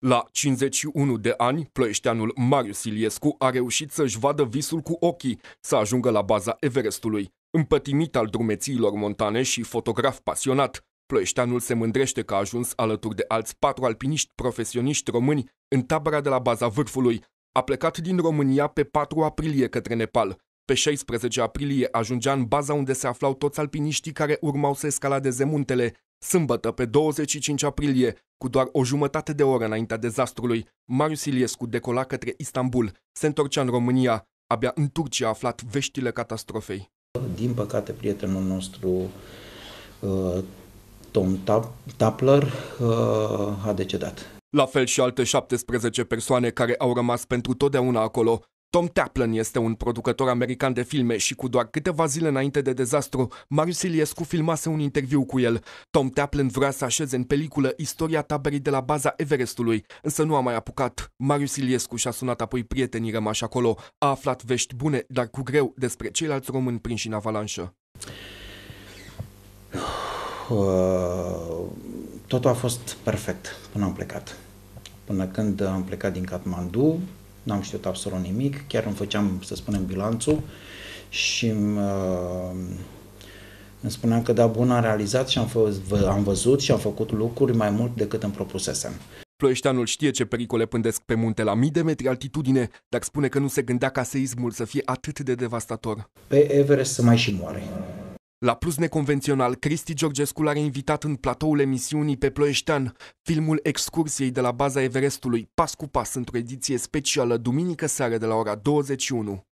La 51 de ani, plăieșteanul Marius Iliescu a reușit să-și vadă visul cu ochii, să ajungă la baza Everestului. Împătimit al drumețiilor montane și fotograf pasionat, plăieșteanul se mândrește că a ajuns alături de alți patru alpiniști profesioniști români în tabăra de la baza vârfului. A plecat din România pe 4 aprilie către Nepal. Pe 16 aprilie ajungea în baza unde se aflau toți alpiniștii care urmau să escaladeze muntele. Sâmbătă, pe 25 aprilie, cu doar o jumătate de oră înaintea dezastrului, Marius Iliescu decola către Istanbul, se întorcea în România. Abia în Turcia a aflat veștile catastrofei. Din păcate, prietenul nostru uh, Tom Tapler uh, a decedat. La fel și alte 17 persoane care au rămas pentru totdeauna acolo. Tom Taplan este un producător american de filme și cu doar câteva zile înainte de dezastru, Marius Iliescu filmase un interviu cu el. Tom Taplan vrea să așeze în peliculă istoria taberei de la baza Everestului, însă nu a mai apucat. Marius Iliescu și-a sunat apoi prietenii rămași acolo, a aflat vești bune, dar cu greu, despre ceilalți români prinși în avalanșă. Uh, totul a fost perfect până am plecat. Până când am plecat din Kathmandu, n-am știut absolut nimic, chiar îmi făceam, să spunem, bilanțul și uh, îmi spuneam că da, bun, am realizat și am, fă, am văzut și am făcut lucruri mai mult decât îmi propusesem. Ploieșteanul știe ce pericole pândesc pe munte la mii de metri altitudine, dar spune că nu se gândea ca seismul să fie atât de devastator. Pe Everest să mai și moare. La plus neconvențional, Cristi Georgescu l-a invitat în platoul emisiunii pe Ploieștean, filmul excursiei de la baza Everestului, pas cu pas, într-o ediție specială, duminică seară de la ora 21.